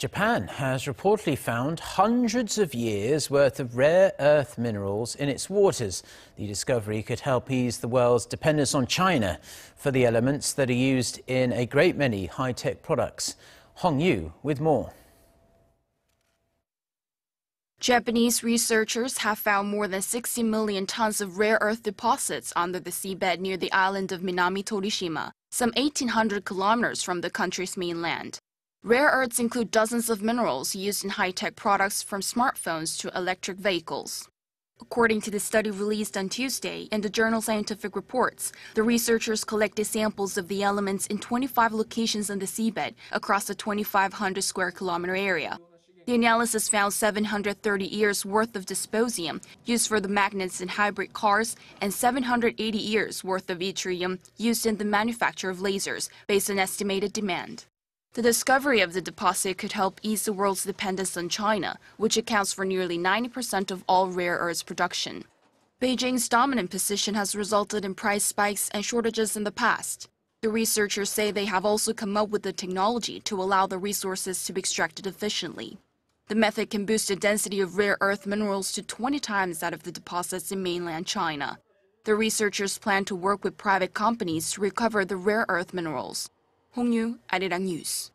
Japan has reportedly found hundreds of years' worth of rare earth minerals in its waters. The discovery could help ease the world's dependence on China for the elements that are used in a great many high tech products. Hong Yu with more. Japanese researchers have found more than 60 million tons of rare earth deposits under the seabed near the island of Minami Torishima, some 1,800 kilometers from the country's mainland. Rare earths include dozens of minerals used in high-tech products from smartphones to electric vehicles. According to the study released on Tuesday in the journal Scientific Reports, the researchers collected samples of the elements in 25 locations on the seabed across a 2,500 square kilometer area. The analysis found 730 years worth of dysprosium used for the magnets in hybrid cars and 780 years worth of yttrium used in the manufacture of lasers based on estimated demand. The discovery of the deposit could help ease the world's dependence on China, which accounts for nearly 90% of all rare earths production. Beijing's dominant position has resulted in price spikes and shortages in the past. The researchers say they have also come up with the technology to allow the resources to be extracted efficiently. The method can boost the density of rare earth minerals to 20 times that of the deposits in mainland China. The researchers plan to work with private companies to recover the rare earth minerals. 홍유 아리랑 뉴스